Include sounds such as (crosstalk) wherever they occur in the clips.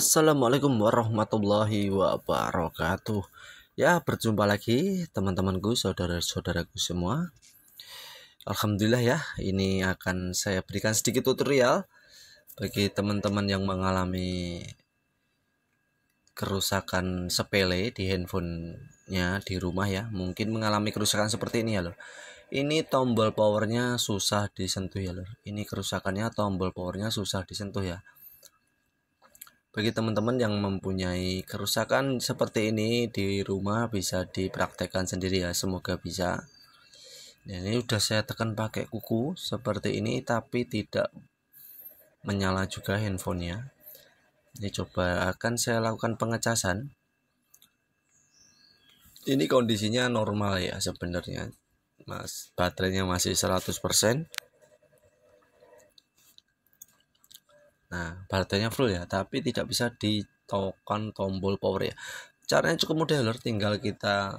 Assalamualaikum warahmatullahi wabarakatuh Ya berjumpa lagi teman-temanku saudara-saudaraku semua Alhamdulillah ya ini akan saya berikan sedikit tutorial Bagi teman-teman yang mengalami kerusakan sepele di handphonenya di rumah ya Mungkin mengalami kerusakan seperti ini ya loh ini tombol powernya susah disentuh ya lor ini kerusakannya tombol powernya susah disentuh ya bagi teman-teman yang mempunyai kerusakan seperti ini di rumah bisa dipraktekkan sendiri ya, semoga bisa. Dan nah, ini sudah saya tekan pakai kuku seperti ini tapi tidak menyala juga handphonenya. Ini coba akan saya lakukan pengecasan. Ini kondisinya normal ya sebenarnya. Mas, baterainya masih 100%. Nah, baterainya full ya, tapi tidak bisa ditokan tombol power ya. Caranya cukup mudah lor, tinggal kita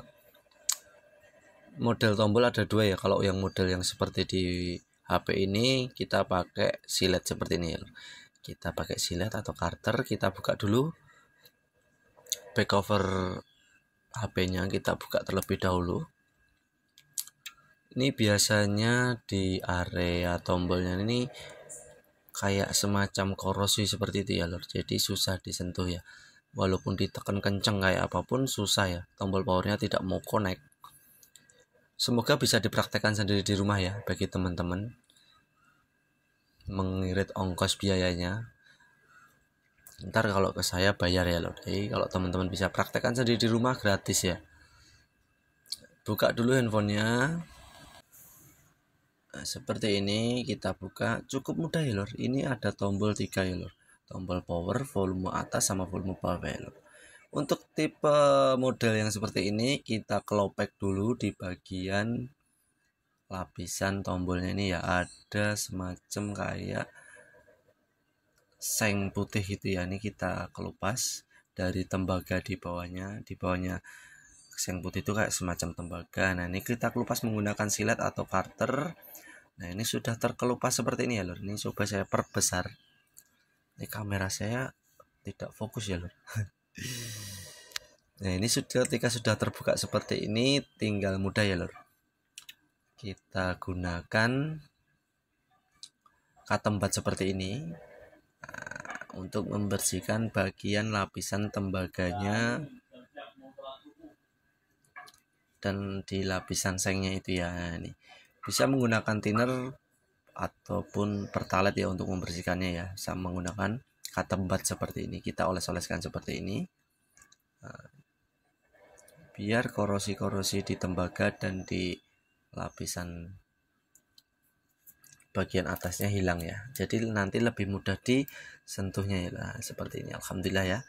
model tombol ada dua ya. Kalau yang model yang seperti di HP ini kita pakai silet seperti ini ya. Kita pakai silet atau carter, kita buka dulu back cover HP-nya kita buka terlebih dahulu. Ini biasanya di area tombolnya ini kayak semacam korosi seperti itu ya lor jadi susah disentuh ya walaupun ditekan kenceng kayak apapun susah ya tombol powernya tidak mau connect semoga bisa dipraktekkan sendiri di rumah ya bagi teman-teman mengirit ongkos biayanya ntar kalau ke saya bayar ya lor jadi kalau teman-teman bisa praktekkan sendiri di rumah gratis ya buka dulu handphonenya Eh, seperti ini kita buka cukup mudah ya lor ini ada tombol tiga ya lor tombol power volume atas sama volume bawah ya lor untuk tipe model yang seperti ini kita kelopek dulu di bagian lapisan tombolnya ini ya ada semacam kayak seng putih itu ya ini kita kelupas dari tembaga di bawahnya di bawahnya seng putih itu kayak semacam tembaga nah ini kita kelupas menggunakan silet atau karter nah ini sudah terkelupas seperti ini ya lor ini coba saya perbesar ini kamera saya tidak fokus ya lor (laughs) nah ini sudah ketika sudah terbuka seperti ini tinggal mudah ya lor kita gunakan katembat seperti ini ah, untuk membersihkan bagian lapisan tembaganya dan di lapisan sengnya itu ya ini bisa menggunakan thinner ataupun pertalite ya untuk membersihkannya ya bisa menggunakan katembat seperti ini kita oles-oleskan seperti ini eh, biar korosi-korosi di tembaga dan di lapisan bagian atasnya hilang ya jadi nanti lebih mudah disentuhnya ya nah, seperti ini Alhamdulillah ya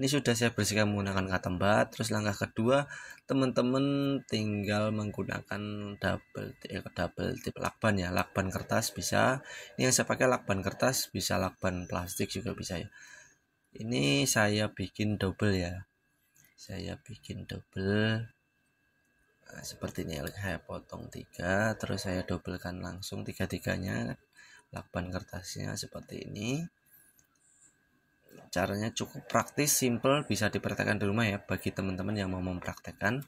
ini sudah saya bersihkan menggunakan katembat terus langkah kedua teman-teman tinggal menggunakan double eh, double tip lakban ya lakban kertas bisa ini yang saya pakai lakban kertas bisa lakban plastik juga bisa ya ini saya bikin double ya saya bikin double nah, seperti ini saya potong tiga terus saya dobelkan langsung tiga tiganya lakban kertasnya seperti ini caranya cukup praktis simple bisa dipraktekkan di rumah ya bagi teman-teman yang mau mempraktekkan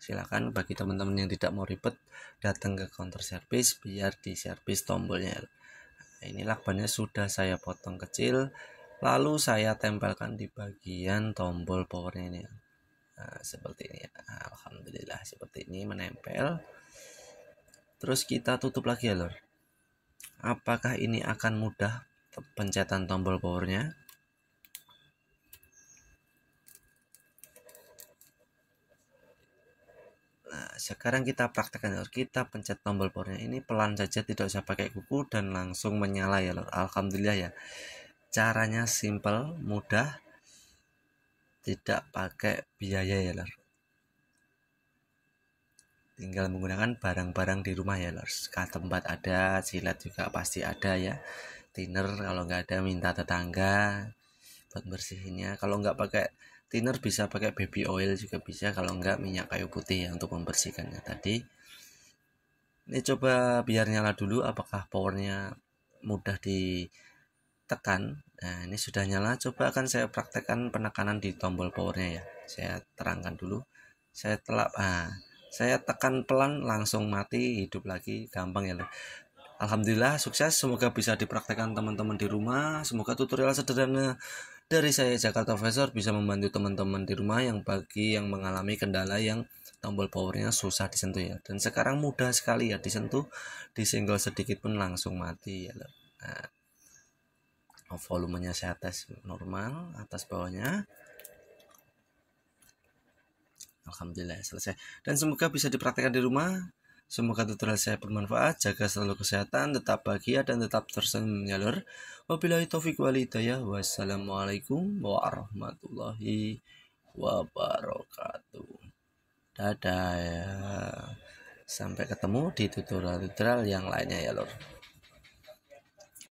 silakan bagi teman-teman yang tidak mau ribet datang ke counter service biar di service tombolnya nah, ini lakbannya sudah saya potong kecil lalu saya tempelkan di bagian tombol powernya ini nah, seperti ini ya. Alhamdulillah seperti ini menempel terus kita tutup lagi ya lor apakah ini akan mudah pencetan tombol powernya Nah, sekarang kita praktekkan ya, Kita pencet tombol powernya ini pelan saja, tidak usah pakai kuku dan langsung menyala ya lor. Alhamdulillah ya. Caranya simple, mudah, tidak pakai biaya ya lor. Tinggal menggunakan barang-barang di rumah ya lor. Kata tempat ada, silat juga pasti ada ya. Thinner kalau nggak ada minta tetangga, buat bersihinnya kalau nggak pakai thinner bisa pakai baby oil juga bisa kalau nggak minyak kayu putih ya untuk membersihkannya tadi ini coba biar nyala dulu apakah powernya mudah ditekan nah ini sudah nyala coba akan saya praktekkan penekanan di tombol powernya ya saya terangkan dulu saya telap ah saya tekan pelan langsung mati hidup lagi gampang ya Alhamdulillah sukses semoga bisa dipraktekkan teman-teman di rumah semoga tutorial sederhana dari saya Jakarta Professor bisa membantu teman-teman di rumah yang bagi yang mengalami kendala yang tombol powernya susah disentuh ya. Dan sekarang mudah sekali ya disentuh, disenggol sedikit pun langsung mati ya. Nah, volumenya saya tes normal atas bawahnya. Alhamdulillah selesai. Dan semoga bisa dipraktekkan di rumah Semoga tutorial saya bermanfaat, jaga selalu kesehatan, tetap bahagia dan tetap tersenyum menyalur. Wabillahi taufik wal hidayah. Wassalamualaikum warahmatullahi wabarakatuh. Dadah ya. Sampai ketemu di tutorial-tutorial yang lainnya ya lor.